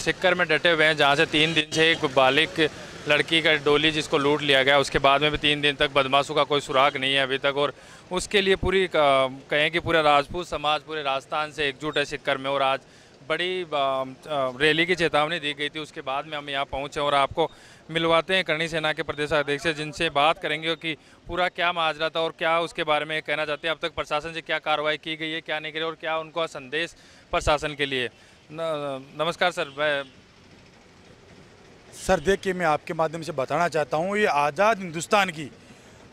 सिक्कर में डटे हुए हैं जहाँ से तीन दिन से एक बालिक लड़की का डोली जिसको लूट लिया गया उसके बाद में भी तीन दिन तक बदमाशों का कोई सुराग नहीं है अभी तक और उसके लिए पूरी कहें कि पूरा राजपूत समाज पूरे राजस्थान से एकजुट है सिक्कर में और आज बड़ी रैली की चेतावनी दी गई थी उसके बाद में हम यहाँ पहुँचे और आपको मिलवाते हैं करणी सेना के प्रदेशाध्यक्ष से जिनसे बात करेंगे कि पूरा क्या माजरा था और क्या उसके बारे में कहना चाहते हैं अब तक प्रशासन से क्या कार्रवाई की गई है क्या नहीं करी और क्या उनका संदेश प्रशासन के लिए नमस्कार सर मैं सर देखिए मैं आपके माध्यम से बताना चाहता हूँ ये आज़ाद हिंदुस्तान की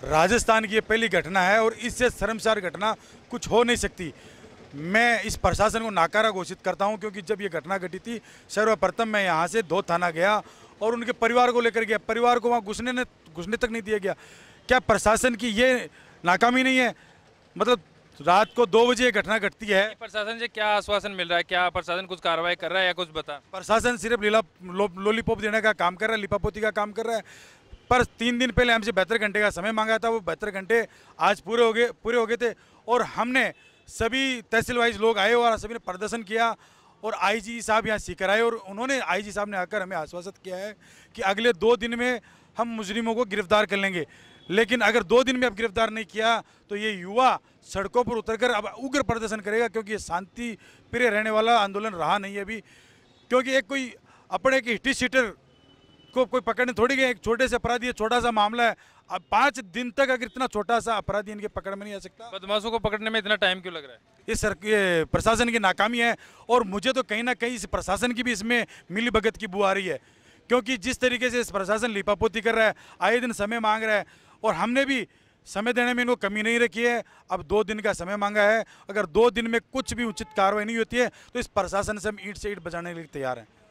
राजस्थान की ये पहली घटना है और इससे शर्मसार घटना कुछ हो नहीं सकती मैं इस प्रशासन को नाकारा घोषित करता हूँ क्योंकि जब ये घटना घटी थी सर्वप्रथम मैं यहाँ से दो थाना गया और उनके परिवार को लेकर गया परिवार को वहाँ घुसने घुसने तक नहीं दिया गया क्या प्रशासन की ये नाकामी नहीं है मतलब तो रात को दो बजे घटना घटती है प्रशासन से क्या आश्वासन मिल रहा है क्या प्रशासन कुछ कार्रवाई कर रहा है या कुछ बता प्रशासन सिर्फ लीला लो, लोलीपॉप देने का काम कर रहा है लिपापोती का काम कर रहा है पर तीन दिन पहले हमसे बहत्तर घंटे का समय मांगा था वो बहत्तर घंटे आज पूरे हो गए पूरे हो गए थे और हमने सभी तहसील वाइज लोग आए और सभी ने प्रदर्शन किया और आईजी साहब यहाँ सीकर आए और उन्होंने आईजी साहब ने आकर हमें आश्वासित किया है कि अगले दो दिन में हम मुजरिमों को गिरफ्तार कर लेंगे लेकिन अगर दो दिन में अब गिरफ्तार नहीं किया तो ये युवा सड़कों पर उतरकर अब उग्र प्रदर्शन करेगा क्योंकि ये शांति प्रिय रहने वाला आंदोलन रहा नहीं है अभी क्योंकि एक कोई अपने एक हिटी सीटर को कोई पकड़ने थोड़ी गए एक छोटे से अपराधी है छोटा सा मामला है अब पाँच दिन तक अगर इतना छोटा सा अपराधी इनके पकड़ में नहीं आ सकता बदमाशों को पकड़ने में इतना टाइम क्यों लग रहा है ये सर ये प्रशासन की नाकामी है और मुझे तो कहीं ना कहीं इस प्रशासन की भी इसमें मिली भगत की बुआ रही है क्योंकि जिस तरीके से इस प्रशासन लिपापोती कर रहा है आए दिन समय मांग रहा है और हमने भी समय देने में इनको कमी नहीं रखी है अब दो दिन का समय मांगा है अगर दो दिन में कुछ भी उचित कार्रवाई नहीं होती है तो इस प्रशासन से हम ईट से ईट बजाने के लिए तैयार हैं